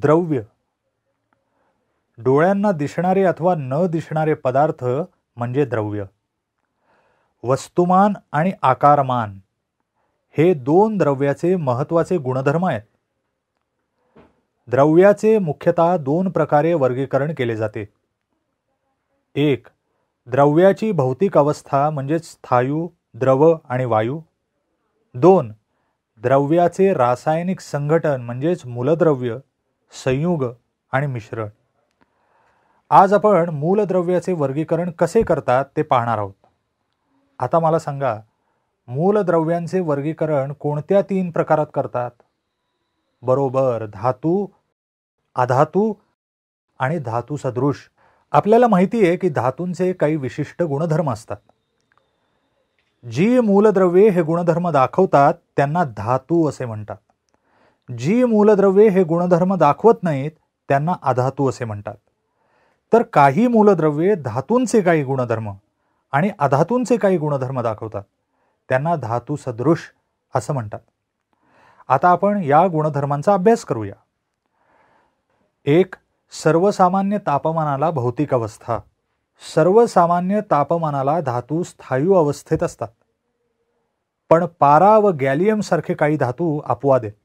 द्रव्य डोळ्यांना दिसणारे अथवा न दिसणारे पदार्थ म्हणजे द्रव्य वस्तुमान आणि आकारमान हे दोन द्रव्याचे महत्त्वाचे गुणधर्म आहेत द्रव्याचे मुख्यतः दोन प्रकारे वर्गीकरण केले जाते एक द्रव्याची भौतिक अवस्था म्हणजेच स्थायू द्रव आणि वायू दोन द्रव्याचे रासायनिक संघटन म्हणजेच मूलद्रव्य संयुग आणि मिश्रण आज आपण मूलद्रव्याचे वर्गीकरण कसे करतात ते पाहणार आहोत आता मला सांगा मूलद्रव्यांचे वर्गीकरण कोणत्या तीन प्रकारात करतात बरोबर धातू अधातू आणि धातू सदृश आपल्याला माहिती आहे की धातूंचे काही विशिष्ट गुणधर्म असतात जी मूलद्रव्ये हे गुणधर्म दाखवतात त्यांना धातू असे म्हणतात जी मूलद्रव्ये हे गुणधर्म दाखवत नाहीत त्यांना अधातू असे म्हणतात तर काही मूलद्रव्ये धातूंचे काही गुणधर्म आणि अधातूंचे काही गुणधर्म दाखवतात त्यांना धातू सदृश असं म्हणतात आता आपण या गुणधर्मांचा अभ्यास करूया एक सर्वसामान्य तापमानाला भौतिक अवस्था सर्वसामान्य तापमानाला धातू स्थायू अवस्थेत असतात पण पारा व गॅलियमसारखे काही धातू अपवाद आहेत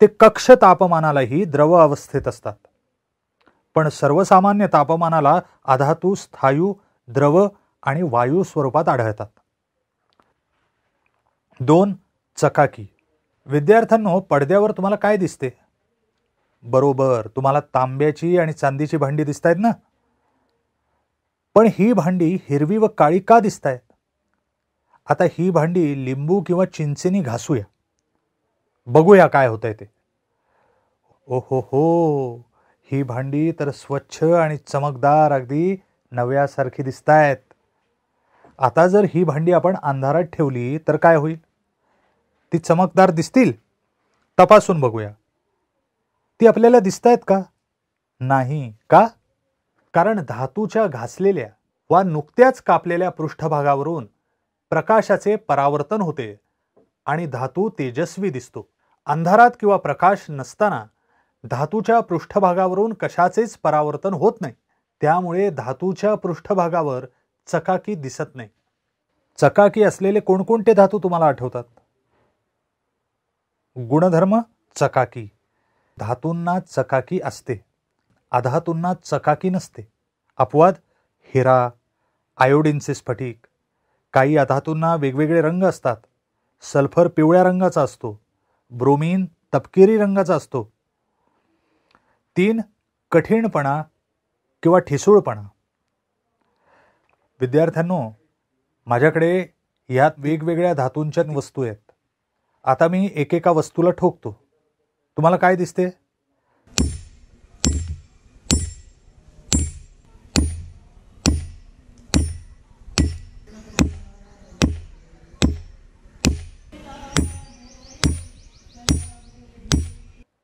ते कक्ष तापमानालाही द्रव अवस्थेत असतात पण सर्वसामान्य तापमानाला अधातू स्थायू द्रव आणि वायू स्वरूपात आढळतात दोन चकाकी विद्यार्थ्यांनो पडद्यावर तुम्हाला काय दिसते बरोबर तुम्हाला तांब्याची आणि चांदीची भांडी दिसत आहेत ना पण ही भांडी हिरवी व काळी का दिसत आहेत आता ही भांडी लिंबू किंवा चिंचेनी घासूया बघूया काय आहे ते ओहो हो ही भांडी तर स्वच्छ आणि चमकदार अगदी नव्यासारखी दिसत आहेत आता जर ही भांडी आपण अंधारात ठेवली तर काय होईल ती चमकदार दिसतील तपासून बघूया ती आपल्याला दिसत आहेत का नाही का कारण धातूच्या घासलेल्या वा नुकत्याच कापलेल्या पृष्ठभागावरून प्रकाशाचे परावर्तन होते आणि धातू तेजस्वी दिसतो अंधारात किंवा प्रकाश नसताना धातूच्या पृष्ठभागावरून कशाचेच परावर्तन होत नाही त्यामुळे धातूच्या पृष्ठभागावर चकाकी दिसत नाही चकाकी असलेले कोणकोणते धातू तुम्हाला आठवतात गुणधर्म चकाकी धातूंना चकाकी असते अधातूंना चकाकी नसते अपवाद हिरा आयोडिनचे स्फटिक काही अधातूंना वेगवेगळे रंग असतात सल्फर पिवळ्या रंगाचा असतो ब्रोमीन तपकिरी रंगाचा असतो तीन कठीणपणा किंवा ठिसूळपणा विद्यार्थ्यांनो माझ्याकडे यात वेगवेगळ्या धातूंच्या वस्तू आहेत आता मी एकेका वस्तूला ठोकतो तुम्हाला काय दिसते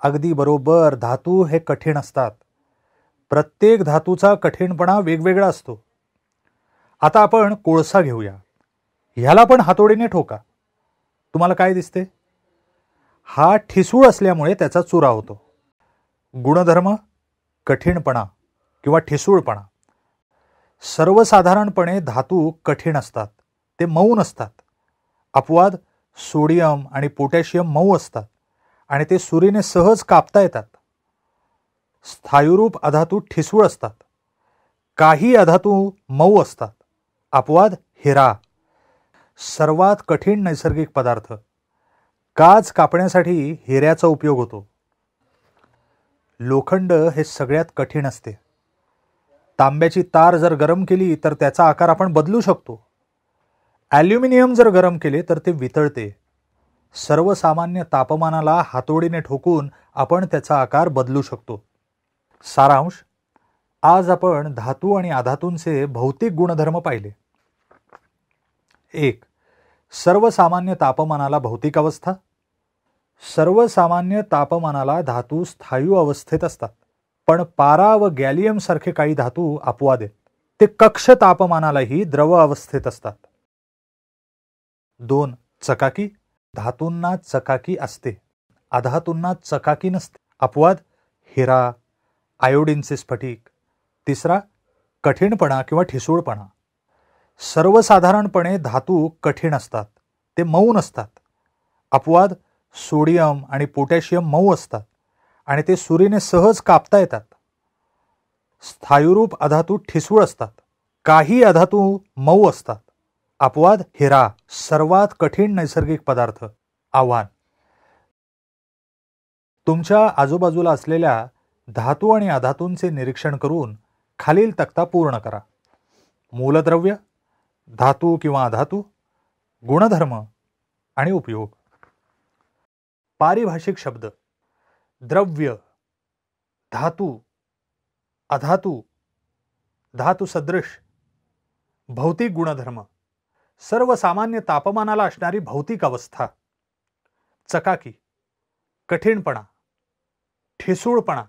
अगदी बरोबर धातू हे कठीण असतात प्रत्येक धातूचा कठीणपणा वेगवेगळा असतो आता आपण कोळसा घेऊया ह्याला पण हातोडीने ठोका तुम्हाला काय दिसते हा ठिसूळ असल्यामुळे त्याचा चुरा होतो गुणधर्म कठीणपणा किंवा ठिसूळपणा सर्वसाधारणपणे धातू कठीण असतात ते मऊ नसतात अपवाद सोडियम आणि पोटॅशियम मऊ असतात आणि ते सुरीने सहज कापता येतात स्थायुरूप अधातू ठिसूळ असतात काही अधातू मऊ असतात अपवाद हिरा सर्वात कठीण नैसर्गिक पदार्थ काच कापण्यासाठी हिऱ्याचा उपयोग होतो लोखंड हे सगळ्यात कठीण असते तांब्याची तार जर गरम केली तर त्याचा आकार आपण बदलू शकतो ॲल्युमिनियम जर गरम केले तर ते वितळते सर्वसामान्य तापमानाला हातोडीने ठोकून आपण त्याचा आकार बदलू शकतो सारांश आज आपण धातू आणि आधातूंचे भौतिक गुणधर्म पाहिले एक सर्वसामान्य तापमानाला भौतिक अवस्था सर्वसामान्य तापमानाला धातू स्थायू अवस्थेत असतात पण पारा व गॅलियम सारखे काही धातू अपवाद आहेत ते कक्ष तापमानालाही द्रव अवस्थेत असतात दोन चकाकी धातूंना चकाकी असते अधातूंना चकाकी नसते अपवाद हिरा आयोडिनचे स्फटिक तिसरा कठीणपणा किंवा ठिसूळपणा सर्वसाधारणपणे धातू कठीण असतात ते मऊ नसतात अपवाद सोडियम आणि पोटॅशियम मऊ असतात आणि ते सुरीने सहज कापता येतात स्थायुरूप अधातू ठिसूळ असतात काही अधातू मऊ असतात अपवाद हिरा सर्वात कठीण नैसर्गिक पदार्थ आव्हान तुमच्या आजूबाजूला असलेल्या धातू आणि अधातूंचे निरीक्षण करून खालील तक्ता पूर्ण करा मूलद्रव्य धातू किंवा अधातू गुणधर्म आणि उपयोग पारिभाषिक शब्द द्रव्य धातू अधातू धातुसदृश भौतिक गुणधर्म सर्वसामान्य तापमानाला असणारी भौतिक अवस्था चकाकी कठीणपणा ठिसूळपणा